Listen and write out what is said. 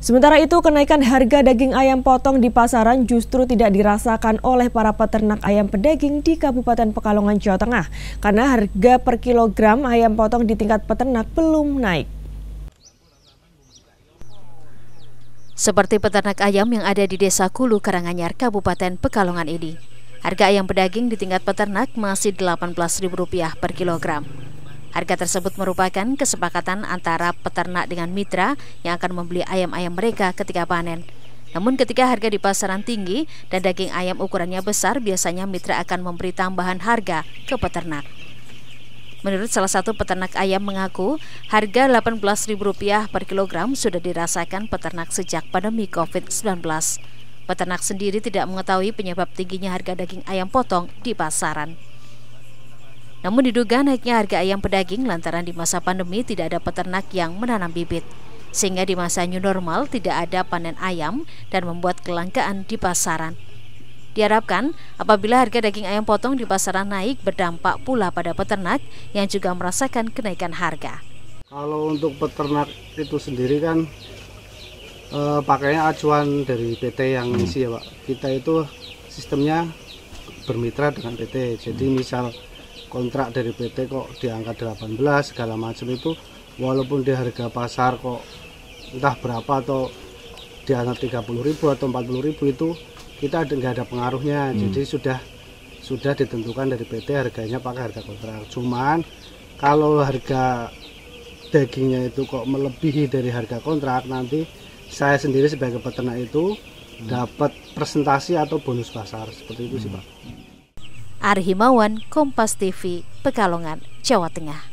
Sementara itu, kenaikan harga daging ayam potong di pasaran justru tidak dirasakan oleh para peternak ayam pedaging di Kabupaten Pekalongan, Jawa Tengah, karena harga per kilogram ayam potong di tingkat peternak belum naik. Seperti peternak ayam yang ada di Desa Kulu, Karanganyar, Kabupaten Pekalongan ini. Harga ayam pedaging di tingkat peternak masih Rp18.000 per kilogram. Harga tersebut merupakan kesepakatan antara peternak dengan mitra yang akan membeli ayam-ayam mereka ketika panen. Namun ketika harga di pasaran tinggi dan daging ayam ukurannya besar, biasanya mitra akan memberi tambahan harga ke peternak. Menurut salah satu peternak ayam mengaku, harga Rp18.000 per kilogram sudah dirasakan peternak sejak pandemi COVID-19. Peternak sendiri tidak mengetahui penyebab tingginya harga daging ayam potong di pasaran. Namun diduga naiknya harga ayam pedaging lantaran di masa pandemi tidak ada peternak yang menanam bibit. Sehingga di masa new normal tidak ada panen ayam dan membuat kelangkaan di pasaran. Diharapkan apabila harga daging ayam potong di pasaran naik berdampak pula pada peternak yang juga merasakan kenaikan harga. Kalau untuk peternak itu sendiri kan eh, pakainya acuan dari PT yang hmm. isi ya Pak. Kita itu sistemnya bermitra dengan PT. Jadi hmm. misal kontrak dari PT kok di angka 18 segala macam itu walaupun di harga pasar kok entah berapa atau di angka 30 ribu atau 40 ribu itu kita nggak ada pengaruhnya hmm. jadi sudah sudah ditentukan dari PT harganya pakai harga kontrak cuman kalau harga dagingnya itu kok melebihi dari harga kontrak nanti saya sendiri sebagai peternak itu hmm. dapat presentasi atau bonus pasar seperti itu hmm. sih pak Ari Himawan, Kompas TV, Pekalongan, Jawa Tengah.